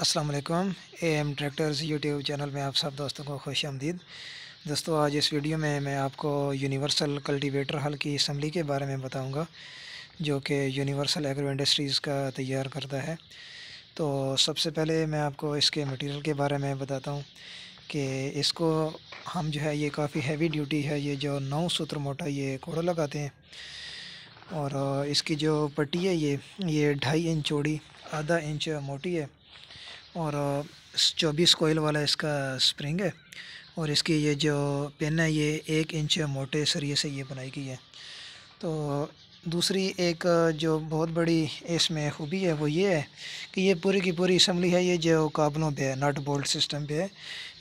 Aslam A M tractors YouTube channel में आप सब दोस्तों को खुश आमदीद दोस्तों आज इस वीडियो में मैं आपको यूनिवर्सल कल्टीवेटर हल की इसम्बली के बारे में बताऊंगा जो कि यूनिवर्सल एग्रो इंडस्ट्रीज़ का तैयार करता है तो सबसे पहले मैं आपको इसके मटेरियल के बारे में बताता हूँ कि इसको हम जो है ये काफ़ी हैवी ड्यूटी है ये जो नौ सूत्र मोटा ये कोड़ा लगाते हैं और इसकी जो पट्टी है ये ये ढाई इंच चौड़ी आधा इंच मोटी है और चौबीस कोयल वाला इसका स्प्रिंग है और इसकी ये जो पेन है ये एक इंच मोटे सरिये से ये बनाई गई है तो दूसरी एक जो बहुत बड़ी इसमें खूबी है वो ये है कि ये पूरी की पूरी इसम्बली है ये जो काबलों पे है नट बोल्ट सिस्टम पे है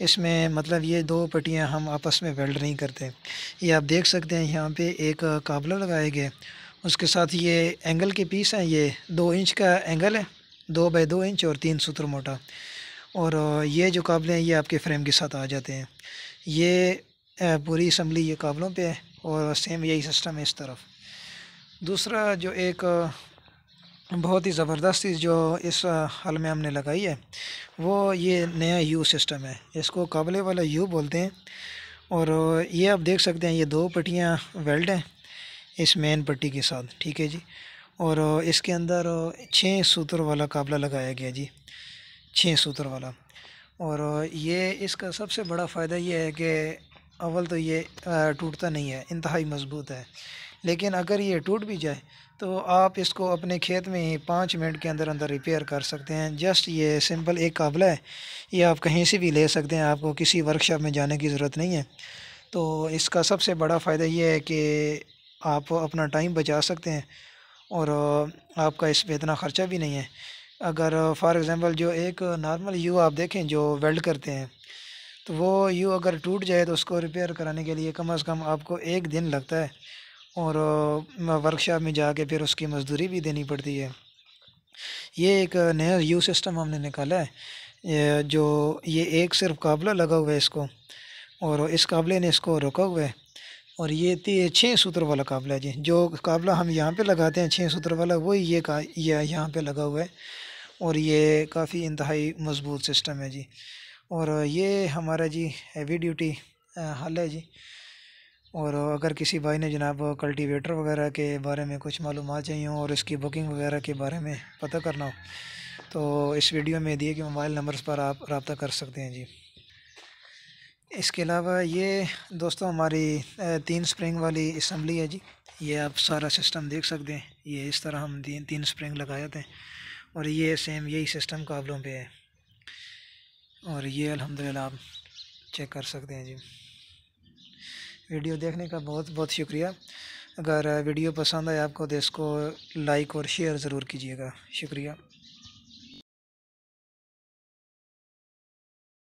इसमें मतलब ये दो पट्टियाँ हम आपस में वेल्ड नहीं करते ये आप देख सकते हैं यहाँ पे एक काबला लगाए गए उसके साथ ये एंगल के पीस हैं ये दो इंच का एंगल है दो बाई दो इंच और तीन सूत्र मोटा और ये जो काबले हैं ये आपके फ्रेम के साथ आ जाते हैं ये पूरी असम्बली ये काबलों पे है और सेम यही सिस्टम है इस तरफ दूसरा जो एक बहुत ही ज़बरदस्त चीज़ जो इस हल में हमने लगाई है वो ये नया यू सिस्टम है इसको काबले वाला यू बोलते हैं और ये आप देख सकते हैं ये दो पट्टियाँ वेल्ड हैं इस मेन पट्टी के साथ ठीक है जी और इसके अंदर छः सूत्र वाला काबला लगाया गया जी छः सूत्र वाला और ये इसका सबसे बड़ा फ़ायदा ये है कि अव्वल तो ये टूटता नहीं है इंतहाई मज़बूत है लेकिन अगर ये टूट भी जाए तो आप इसको अपने खेत में ही पाँच मिनट के अंदर अंदर रिपेयर कर सकते हैं जस्ट ये सिंपल एक काबला है ये आप कहीं से भी ले सकते हैं आपको किसी वर्कशॉप में जाने की ज़रूरत नहीं है तो इसका सबसे बड़ा फ़ायदा ये है कि आप अपना टाइम बचा सकते हैं और आपका इस पर इतना ख़र्चा भी नहीं है अगर फॉर एग्ज़ाम्पल जो एक नॉर्मल यू आप देखें जो वेल्ड करते हैं तो वो यू अगर टूट जाए तो उसको रिपेयर कराने के लिए कम अज़ कम आपको एक दिन लगता है और वर्कशॉप में जाके फिर उसकी मजदूरी भी देनी पड़ती है ये एक नया यू सिस्टम हमने निकाला है जो ये एक सिर्फ काबला लगा हुआ है इसको और इस काबले ने इसको रोका हुआ है और ये थी छः सूत्र वाला काबला जी जो काबला हम यहाँ पे लगाते हैं छः सूत्र वाला वही ये का ये यहाँ पे लगा हुआ है और ये काफ़ी इंतहाई मजबूत सिस्टम है जी और ये हमारा जी हैवी ड्यूटी हल है जी और अगर किसी भाई ने जनाब कल्टीवेटर वगैरह के बारे में कुछ मालूम चाहिए हो और इसकी बुकिंग वगैरह के बारे में पता करना हो तो इस वीडियो में दिए कि मोबाइल नंबर्स पर आप रबता कर सकते हैं जी इसके अलावा ये दोस्तों हमारी तीन स्प्रिंग वाली इसम्बली है जी ये आप सारा सिस्टम देख सकते हैं ये इस तरह हम तीन तीन स्प्रिंग लगाए थे और ये सेम यही सिस्टम काबलों पे है और ये अल्हम्दुलिल्लाह आप चेक कर सकते हैं जी वीडियो देखने का बहुत बहुत शुक्रिया अगर वीडियो पसंद आए आपको तो इसको लाइक और शेयर ज़रूर कीजिएगा शुक्रिया